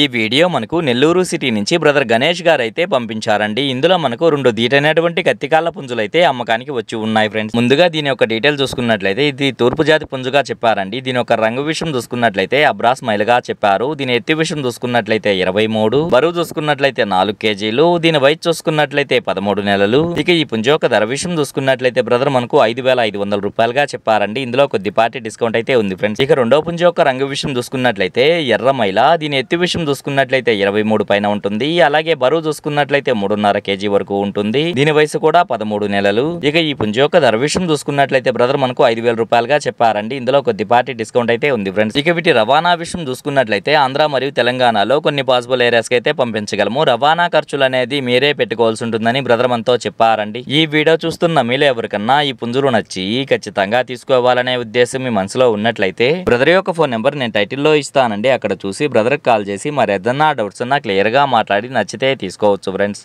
ఈ వీడియో మనకు నెల్లూరు సిటీ నుంచి బ్రదర్ గణేష్ గారు అయితే పంపించారండి ఇందులో మనకు రెండు దీటైనటువంటి కత్తికాళ్ల పుంజులు అయితే అమ్మకానికి వచ్చి ఉన్నాయి ఫ్రెండ్స్ ముందుగా దీని యొక్క డీటెయిల్ చూసుకున్నట్లయితే ఇది తూర్పు జాతి పుంజుగా చెప్పారండి దీని యొక్క రంగు విషయం చూసుకున్నట్లయితే అబ్రాస్ మైలుగా చెప్పారు దీని ఎత్తి విషయం చూసుకున్నట్లయితే ఇరవై బరువు చూసుకున్నట్లయితే నాలుగు కేజీలు దీని వయసు చూసుకున్నట్లయితే పదమూడు నెలలు ఇక ఈ పుంజు యొక్క ధర విషయం చూసుకున్నట్లయితే బ్రదర్ మనకు ఐదు రూపాయలుగా చెప్పారండి ఇందులో కొద్దిపాటి డిస్కౌంట్ అయితే ఉంది ఫ్రెండ్స్ ఇక రెండో పుంజు యొక్క రంగు విషయం చూసుకున్నట్లయితే ఎర్ర మైల దీని ఎత్తి విషయం చూసుకున్నట్లయితే ఇరవై మూడు పైన ఉంటుంది అలాగే బరువు చూసుకున్నట్లయితే మూడున్నర కేజీ వరకు ఉంటుంది దీని వయసు కూడా పదమూడు నెలలు ఇక ఈ పుంజ యొక్క ధర విషయం చూసుకున్నట్లయితే బ్రదర్ మనకు ఐదు వేల రూపాయలుగా చెప్పారండి ఇందులో కొద్దిపాటి డిస్కౌంట్ అయితే ఉంది ఫ్రెండ్స్ ఇక వీటి రవాణా విషయం చూసుకున్నట్లయితే ఆంధ్ర మరియు తెలంగాణలో కొన్ని పాసిబుల్ కి అయితే పంపించగలము రవాణా ఖర్చులు అనేది మీరే పెట్టుకోవాల్సి ఉంటుందని బ్రదర్ మనతో చెప్పారండి ఈ వీడియో చూస్తున్న మీలో ఎవరికన్నా ఈ పుంజులు నచ్చి ఖచ్చితంగా తీసుకోవాలనే ఉద్దేశం మీ మనసులో ఉన్నట్లయితే బ్రదర్ యొక్క ఫోన్ నెంబర్ నేను టైటిల్లో ఇస్తానండి అక్కడ చూసి బ్రదర్ కాల్ చేసి మరి ఏదన్నా డౌట్స్ ఉన్నా క్లియర్గా మాట్లాడి నచ్చితే తీసుకోవచ్చు ఫ్రెండ్స్